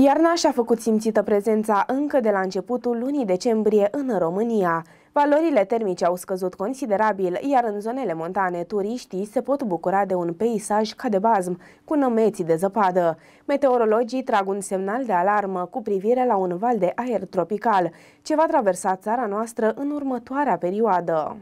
Iarna și-a făcut simțită prezența încă de la începutul lunii decembrie în România. Valorile termice au scăzut considerabil, iar în zonele montane turiștii se pot bucura de un peisaj ca de bazm, cu nămeții de zăpadă. Meteorologii trag un semnal de alarmă cu privire la un val de aer tropical, ce va traversa țara noastră în următoarea perioadă.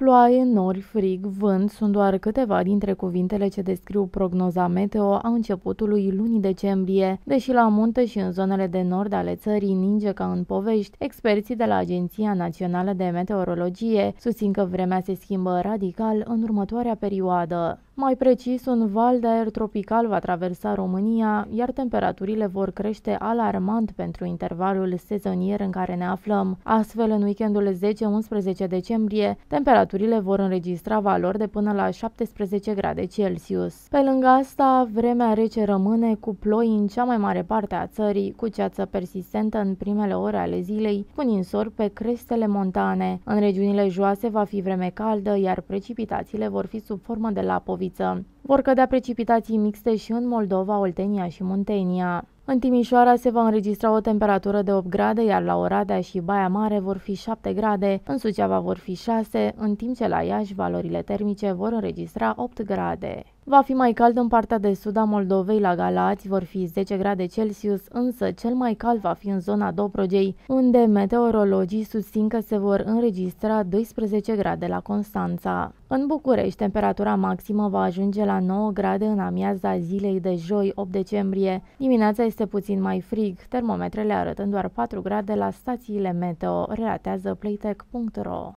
Ploaie, nori, frig, vânt sunt doar câteva dintre cuvintele ce descriu prognoza meteo a începutului lunii decembrie. Deși la munte și în zonele de nord ale țării ninge ca în povești, experții de la Agenția Națională de Meteorologie susțin că vremea se schimbă radical în următoarea perioadă. Mai precis, un val de aer tropical va traversa România, iar temperaturile vor crește alarmant pentru intervalul sezonier în care ne aflăm. Astfel, în weekendul 10-11 decembrie, temperaturile vor înregistra valori de până la 17 grade Celsius. Pe lângă asta, vremea rece rămâne cu ploi în cea mai mare parte a țării, cu ceață persistentă în primele ore ale zilei, cu ninsori pe crestele montane. În regiunile joase va fi vreme caldă, iar precipitațiile vor fi sub formă de lapovi Suceaviță. Vor cădea precipitații mixte și în Moldova, Oltenia și Muntenia. În Timișoara se va înregistra o temperatură de 8 grade, iar la Oradea și Baia Mare vor fi 7 grade, în Suceava vor fi 6, în timp ce la Iași valorile termice vor înregistra 8 grade. Va fi mai cald în partea de sud a Moldovei, la Galați vor fi 10 grade Celsius, însă cel mai cald va fi în zona Dobrogei, unde meteorologii susțin că se vor înregistra 12 grade la Constanța. În București, temperatura maximă va ajunge la 9 grade în amiaza zilei de joi 8 decembrie. Dimineața este puțin mai frig, termometrele arătând doar 4 grade la stațiile meteo, relatează playtech.ro.